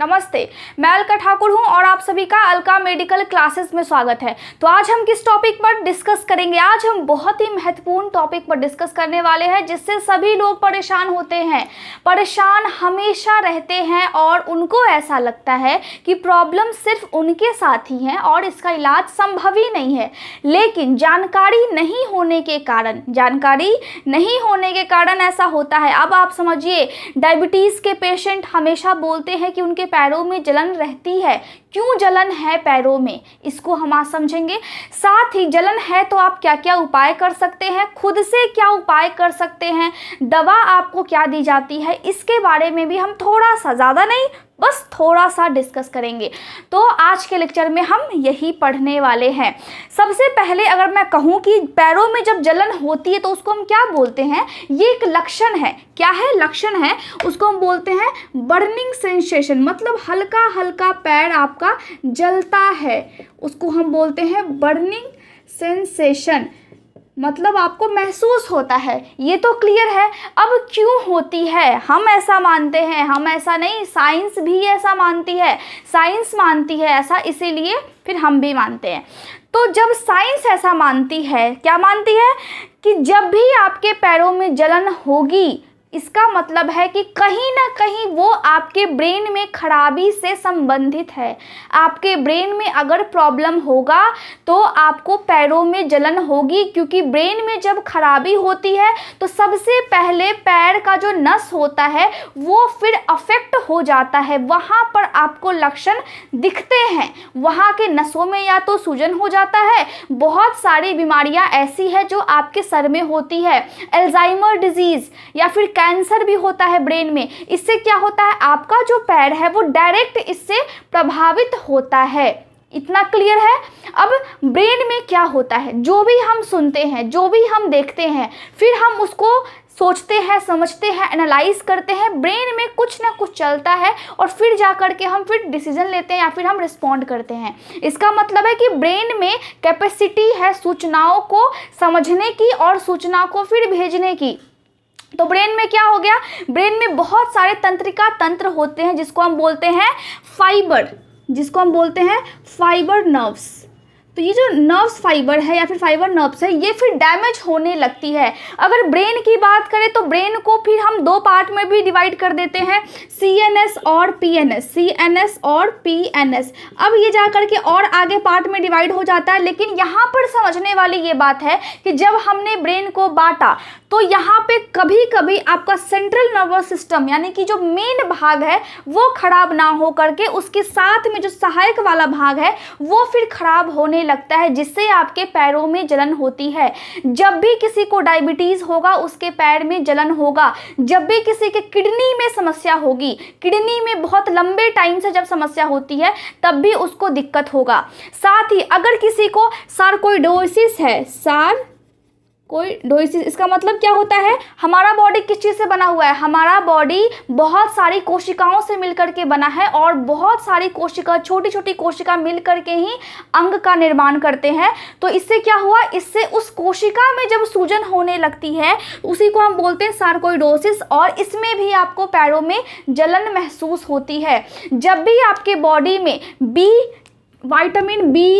नमस्ते मैं अलका ठाकुर हूं और आप सभी का अलका मेडिकल क्लासेस में स्वागत है तो आज हम किस टॉपिक पर डिस्कस करेंगे आज हम बहुत ही महत्वपूर्ण टॉपिक पर डिस्कस करने वाले हैं जिससे सभी लोग परेशान होते हैं परेशान हमेशा रहते हैं और उनको ऐसा लगता है कि प्रॉब्लम सिर्फ उनके साथ ही हैं और इसका इलाज संभव ही नहीं है लेकिन जानकारी नहीं होने के कारण जानकारी नहीं होने के कारण ऐसा होता है अब आप समझिए डायबिटीज़ के पेशेंट हमेशा बोलते हैं कि उनके पैरों में जलन रहती है क्यों जलन है पैरों में इसको हम आज समझेंगे साथ ही जलन है तो आप क्या क्या उपाय कर सकते हैं खुद से क्या उपाय कर सकते हैं दवा आपको क्या दी जाती है इसके बारे में भी हम थोड़ा सा ज़्यादा नहीं बस थोड़ा सा डिस्कस करेंगे तो आज के लेक्चर में हम यही पढ़ने वाले हैं सबसे पहले अगर मैं कहूँ कि पैरों में जब जलन होती है तो उसको हम क्या बोलते हैं ये एक लक्षण है क्या है लक्षण है उसको हम बोलते हैं बर्निंग सेंसेशन मतलब हल्का हल्का पैर आप आपका जलता है उसको हम बोलते हैं बर्निंग सेंसेशन मतलब आपको महसूस होता है ये तो क्लियर है अब क्यों होती है हम ऐसा मानते हैं हम ऐसा नहीं साइंस भी ऐसा मानती है साइंस मानती है ऐसा इसीलिए फिर हम भी मानते हैं तो जब साइंस ऐसा मानती है क्या मानती है कि जब भी आपके पैरों में जलन होगी इसका मतलब है कि कहीं ना कहीं वो आपके ब्रेन में खराबी से संबंधित है आपके ब्रेन में अगर प्रॉब्लम होगा तो आपको पैरों में जलन होगी क्योंकि ब्रेन में जब खराबी होती है तो सबसे पहले पैर का जो नस होता है वो फिर अफेक्ट हो जाता है वहाँ पर आपको लक्षण दिखते हैं वहाँ के नसों में या तो सूजन हो जाता है बहुत सारी बीमारियाँ ऐसी है जो आपके सर में होती है एल्जाइमर डिजीज़ या फिर कैंसर भी होता है ब्रेन में इससे क्या होता है आपका जो पैर है वो डायरेक्ट इससे प्रभावित होता है इतना क्लियर है अब ब्रेन में क्या होता है जो भी हम सुनते हैं जो भी हम देखते हैं फिर हम उसको सोचते हैं समझते हैं एनालाइज करते हैं ब्रेन में कुछ ना कुछ चलता है और फिर जा कर के हम फिर डिसीजन लेते हैं या फिर हम रिस्पॉन्ड करते हैं इसका मतलब है कि ब्रेन में कैपेसिटी है सूचनाओं को समझने की और सूचना को फिर भेजने की तो ब्रेन में क्या हो गया ब्रेन में बहुत सारे तंत्रिका तंत्र होते हैं जिसको हम बोलते हैं फाइबर जिसको हम बोलते हैं फाइबर नर्व्स तो ये जो नर्व्स फाइबर है या फिर फाइबर नर्व्स है ये फिर डैमेज होने लगती है अगर ब्रेन की बात करें तो ब्रेन को फिर हम दो पार्ट में भी डिवाइड कर देते हैं सी एन एस और P N S C N S और पी एन एस अब ये जा कर के और आगे पार्ट में डिवाइड हो जाता है लेकिन यहाँ पर समझने वाली ये बात है कि जब हमने ब्रेन को बांटा तो यहाँ पर कभी कभी आपका सेंट्रल नर्वस सिस्टम यानी कि जो मेन भाग है वो खराब ना हो करके उसके साथ में जो सहायक वाला भाग है वो फिर खराब होने लगता है जिससे आपके पैरों में जलन होती है जब भी किसी को डायबिटीज़ होगा उसके पैर में जलन होगा जब भी किसी के किडनी में समस्या होगी किडनी में बहुत लंबे टाइम से जब समस्या होती है तब भी उसको दिक्कत होगा साथ ही अगर किसी को सार्कोइडोसिस है सार कोई डोइसिस इसका मतलब क्या होता है हमारा बॉडी किस चीज़ से बना हुआ है हमारा बॉडी बहुत सारी कोशिकाओं से मिलकर के बना है और बहुत सारी कोशिका छोटी छोटी कोशिका मिल करके ही अंग का निर्माण करते हैं तो इससे क्या हुआ इससे उस कोशिका में जब सूजन होने लगती है उसी को हम बोलते हैं सार्कोइडोसिस और इसमें भी आपको पैरों में जलन महसूस होती है जब भी आपके बॉडी में बी वाइटामिन बी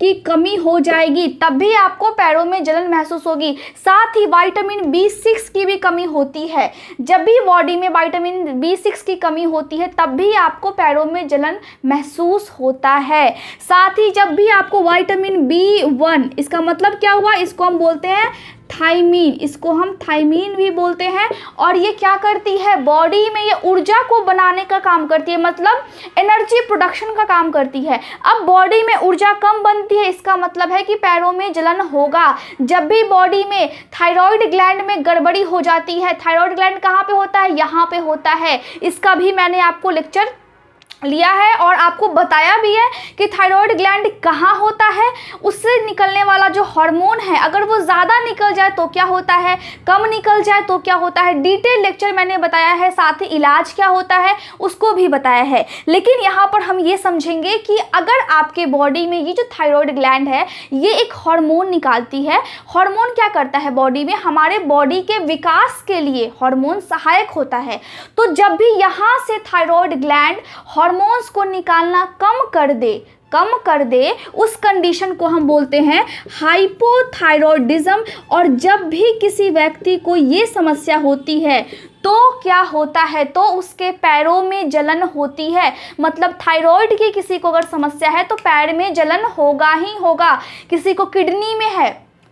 की कमी हो जाएगी तब भी आपको पैरों में जलन महसूस होगी साथ ही वाइटामिन बी सिक्स की भी कमी होती है जब भी बॉडी में वाइटामिन बी सिक्स की कमी होती है तब भी आपको पैरों में जलन महसूस होता है साथ ही जब भी आपको वाइटामिन बी वन इसका मतलब क्या हुआ इसको हम बोलते हैं थाइमीन इसको हम थाइमीन भी बोलते हैं और ये क्या करती है बॉडी में ये ऊर्जा को बनाने का काम करती है मतलब एनर्जी प्रोडक्शन का काम करती है अब बॉडी में ऊर्जा कम बनती है इसका मतलब है कि पैरों में जलन होगा जब भी बॉडी में थायराइड ग्लैंड में गड़बड़ी हो जाती है थायराइड ग्लैंड कहाँ पे होता है यहाँ पे होता है इसका भी मैंने आपको लेक्चर लिया है और आपको बताया भी है कि थायराइड ग्लैंड कहाँ होता है उससे निकलने वाला जो हार्मोन है अगर वो ज़्यादा निकल जाए तो क्या होता है कम निकल जाए तो क्या होता है डिटेल लेक्चर मैंने बताया है साथ ही इलाज क्या होता है उसको भी बताया है लेकिन यहाँ पर हम ये समझेंगे कि अगर आपके बॉडी में ये जो थायरॉयड ग्लैंड है ये एक हॉर्मोन निकालती है हॉर्मोन क्या करता है बॉडी में हमारे बॉडी के विकास के लिए हॉर्मोन सहायक होता है तो जब भी यहाँ से थायरॉयड ग्लैंड हार्मोन्स को निकालना कम कर दे कम कर दे उस कंडीशन को हम बोलते हैं हाइपोथायरॉयडिज्म और जब भी किसी व्यक्ति को ये समस्या होती है तो क्या होता है तो उसके पैरों में जलन होती है मतलब थायराइड की किसी को अगर समस्या है तो पैर में जलन होगा ही होगा किसी को किडनी में है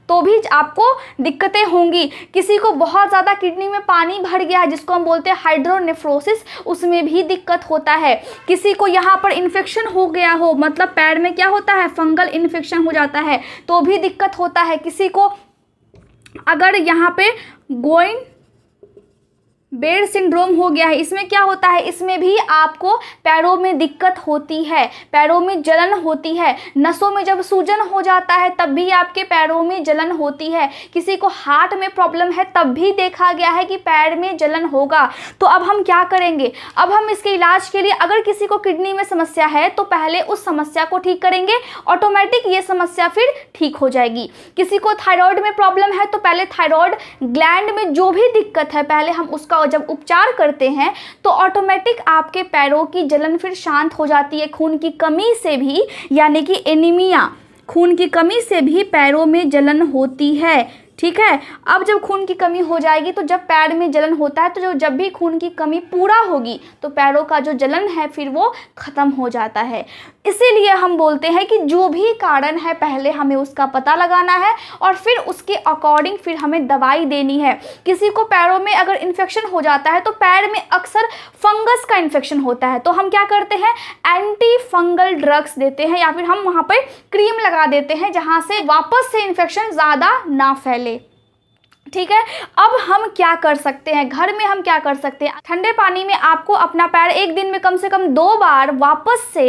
तो भी आपको दिक्कतें होंगी किसी को बहुत ज़्यादा किडनी में पानी भर गया है जिसको हम बोलते हैं हाइड्रोनेफ्रोसिस उसमें भी दिक्कत होता है किसी को यहाँ पर इन्फेक्शन हो गया हो मतलब पैर में क्या होता है फंगल इन्फेक्शन हो जाता है तो भी दिक्कत होता है किसी को अगर यहाँ पे गोइन बेड सिंड्रोम हो गया है इसमें क्या होता है इसमें भी आपको पैरों में दिक्कत होती है पैरों में जलन होती है नसों में जब सूजन हो जाता है तब भी आपके पैरों में जलन होती है किसी को हार्ट में प्रॉब्लम है तब भी देखा गया है कि पैर में जलन होगा तो अब हम क्या करेंगे अब हम इसके इलाज के लिए अगर किसी को किडनी में समस्या है तो पहले उस समस्या को ठीक करेंगे ऑटोमेटिक ये समस्या फिर ठीक हो जाएगी किसी को थायरॉयड में प्रॉब्लम है तो पहले थायरॉयड ग्लैंड में जो भी दिक्कत है पहले हम उसका का जब उपचार करते हैं तो ऑटोमेटिक आपके पैरों की जलन फिर शांत हो जाती है खून की कमी से भी यानी कि एनीमिया खून की कमी से भी पैरों में जलन होती है ठीक है अब जब खून की कमी हो जाएगी तो जब पैर में जलन होता है तो जो जब भी खून की कमी पूरा होगी तो पैरों का जो जलन है फिर वो ख़त्म हो जाता है इसीलिए हम बोलते हैं कि जो भी कारण है पहले हमें उसका पता लगाना है और फिर उसके अकॉर्डिंग फिर हमें दवाई देनी है किसी को पैरों में अगर इन्फेक्शन हो जाता है तो पैर में अक्सर फंगस का इन्फेक्शन होता है तो हम क्या करते हैं एंटी फंगल ड्रग्स देते हैं या फिर हम वहाँ पर क्रीम लगा देते हैं जहाँ से वापस से इन्फेक्शन ज़्यादा ना फैले ठीक है अब हम क्या कर सकते हैं घर में हम क्या कर सकते हैं ठंडे पानी में आपको अपना पैर एक दिन में कम से कम दो बार वापस से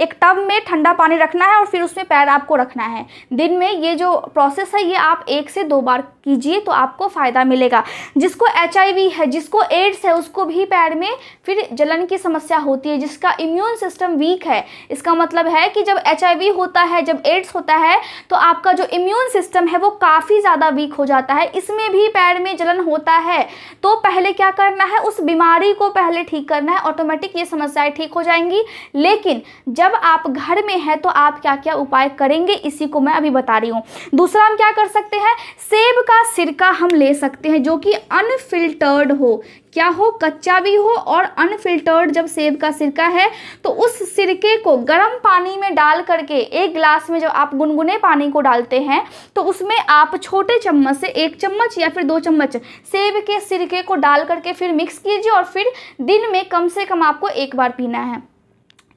एक टब में ठंडा पानी रखना है और फिर उसमें पैर आपको रखना है दिन में ये जो प्रोसेस है ये आप एक से दो बार कीजिए तो आपको फ़ायदा मिलेगा जिसको एच है जिसको एड्स है उसको भी पैर में फिर जलन की समस्या होती है जिसका इम्यून सिस्टम वीक है इसका मतलब है कि जब एच होता है जब एड्स होता है तो आपका जो इम्यून सिस्टम है वो काफ़ी ज़्यादा वीक हो जाता है इसमें भी पैर में जलन होता है तो पहले क्या करना है उस बीमारी को पहले ठीक करना है ऑटोमेटिक ये समस्याएँ ठीक हो जाएंगी लेकिन जब जब आप घर में हैं तो आप क्या क्या उपाय करेंगे इसी को मैं अभी बता रही हूँ दूसरा हम क्या कर सकते हैं सेब का सिरका हम ले सकते हैं जो कि अनफिल्टर्ड हो क्या हो कच्चा भी हो और अनफिल्टर्ड जब सेब का सिरका है तो उस सिरके को गर्म पानी में डाल करके एक गिलास में जब आप गुनगुने पानी को डालते हैं तो उसमें आप छोटे चम्मच से एक चम्मच या फिर दो चम्मच सेब के सिरके को डाल करके फिर मिक्स कीजिए और फिर दिन में कम से कम आपको एक बार पीना है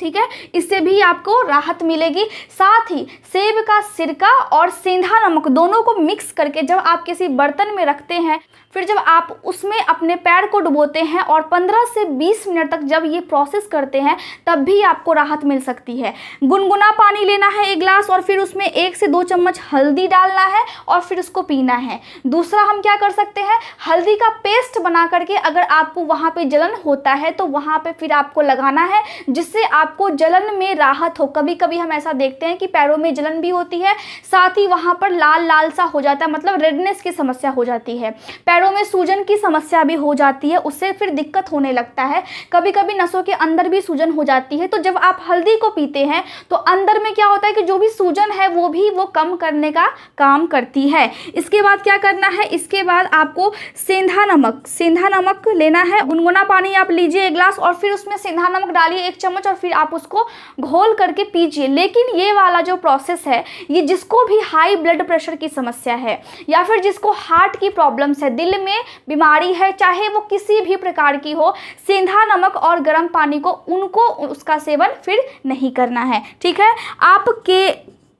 ठीक है इससे भी आपको राहत मिलेगी साथ ही सेब का सिरका और सेंधा नमक दोनों को मिक्स करके जब आप किसी बर्तन में रखते हैं फिर जब आप उसमें अपने पैर को डुबोते हैं और 15 से 20 मिनट तक जब ये प्रोसेस करते हैं तब भी आपको राहत मिल सकती है गुनगुना पानी लेना है एक गिलास और फिर उसमें एक से दो चम्मच हल्दी डालना है और फिर उसको पीना है दूसरा हम क्या कर सकते हैं हल्दी का पेस्ट बना करके अगर आपको वहाँ पर जलन होता है तो वहाँ पर फिर आपको लगाना है जिससे आपको जलन में राहत हो कभी कभी हम ऐसा देखते हैं कि पैरों में जलन भी होती है साथ ही वहाँ पर लाल लाल सा हो जाता है मतलब रेडनेस की समस्या हो जाती है पैरों में सूजन की समस्या भी हो जाती है उससे फिर दिक्कत होने लगता है कभी कभी नसों के अंदर भी सूजन हो जाती है तो जब आप हल्दी को पीते हैं तो अंदर में क्या होता है कि जो भी सूजन है वो भी वो कम करने का काम करती है इसके बाद क्या करना है इसके बाद आपको सेंधा नमक सेंधा नमक लेना है गुनगुना पानी आप लीजिए एक गिलास और फिर उसमें सेंधा नमक डालिए एक चम्मच और फिर आप उसको घोल करके पीजिए लेकिन ये वाला जो प्रोसेस है ये जिसको भी हाई ब्लड प्रेशर की समस्या है या फिर जिसको हार्ट की प्रॉब्लम्स है दिल दिल में बीमारी है चाहे वो किसी भी प्रकार की हो सेंधा नमक और गर्म पानी को उनको उसका सेवन फिर नहीं करना है ठीक है आपके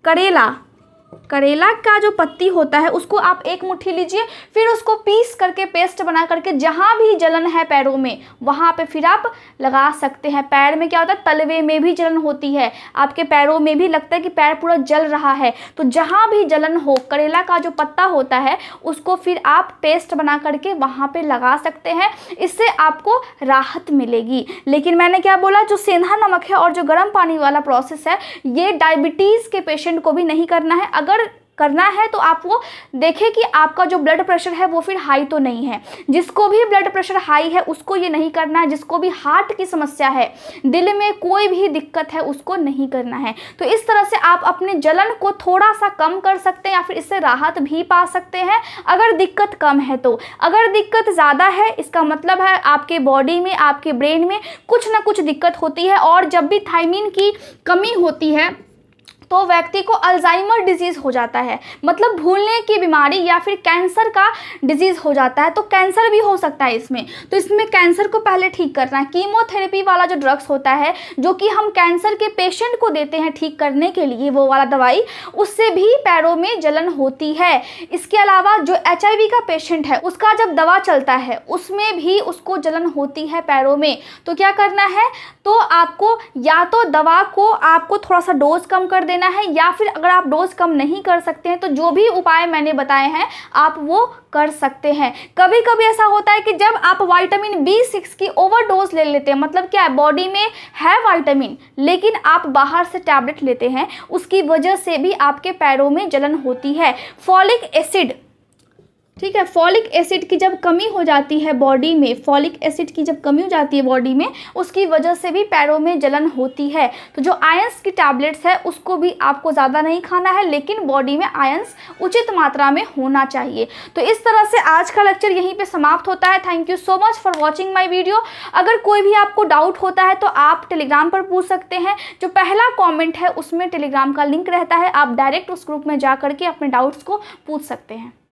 करेला करेला का जो पत्ती होता है उसको आप एक मुट्ठी लीजिए फिर उसको पीस करके पेस्ट बना करके जहाँ भी जलन है पैरों में वहाँ पे फिर आप लगा सकते हैं पैर में क्या होता है तलवे में भी जलन होती है आपके पैरों में भी लगता है कि पैर पूरा जल रहा है तो जहाँ भी जलन हो करेला का जो पत्ता होता है उसको फिर आप पेस्ट बना करके वहाँ पर लगा सकते हैं इससे आपको राहत मिलेगी लेकिन मैंने क्या बोला जो सेंधा नमक है और जो गर्म पानी वाला प्रोसेस है ये डायबिटीज़ के पेशेंट को भी नहीं करना है अगर करना है तो आप वो देखें कि आपका जो ब्लड प्रेशर है वो फिर हाई तो नहीं है जिसको भी ब्लड प्रेशर हाई है उसको ये नहीं करना है जिसको भी हार्ट की समस्या है दिल में कोई भी दिक्कत है उसको नहीं करना है तो इस तरह से आप अपने जलन को थोड़ा सा कम कर सकते हैं या फिर इससे राहत भी पा सकते हैं अगर दिक्कत कम है तो अगर दिक्कत ज़्यादा है इसका मतलब है आपके बॉडी में आपके ब्रेन में कुछ ना कुछ दिक्कत होती है और जब भी थाइमिन की कमी होती है तो व्यक्ति को अल्जाइमर डिजीज़ हो जाता है मतलब भूलने की बीमारी या फिर कैंसर का डिजीज़ हो जाता है तो कैंसर भी हो सकता है इसमें तो इसमें कैंसर को पहले ठीक करना है कीमोथेरेपी वाला जो ड्रग्स होता है जो कि हम कैंसर के पेशेंट को देते हैं ठीक करने के लिए वो वाला दवाई उससे भी पैरों में जलन होती है इसके अलावा जो एच का पेशेंट है उसका जब दवा चलता है उसमें भी उसको जलन होती है पैरों में तो क्या करना है तो आपको या तो दवा को आपको थोड़ा सा डोज कम कर देना लेना है या फिर अगर आप डोज कम नहीं कर सकते हैं तो जो भी उपाय मैंने बताए हैं आप वो कर सकते हैं कभी कभी ऐसा होता है कि जब आप वाइटामिन बी सिक्स की ओवर डोज ले लेते हैं मतलब क्या है बॉडी में है वाइटामिन लेकिन आप बाहर से टैबलेट लेते हैं उसकी वजह से भी आपके पैरों में जलन होती है फॉलिक एसिड ठीक है फॉलिक एसिड की जब कमी हो जाती है बॉडी में फॉलिक एसिड की जब कमी हो जाती है बॉडी में उसकी वजह से भी पैरों में जलन होती है तो जो आयंस की टैबलेट्स है उसको भी आपको ज़्यादा नहीं खाना है लेकिन बॉडी में आयंस उचित मात्रा में होना चाहिए तो इस तरह से आज का लेक्चर यहीं पर समाप्त होता है thank you so much for watching my video अगर कोई भी आपको डाउट होता है तो आप टेलीग्राम पर पूछ सकते हैं जो पहला कॉमेंट है उसमें टेलीग्राम का लिंक रहता है आप डायरेक्ट उस ग्रुप में जा करके अपने डाउट्स को पूछ सकते हैं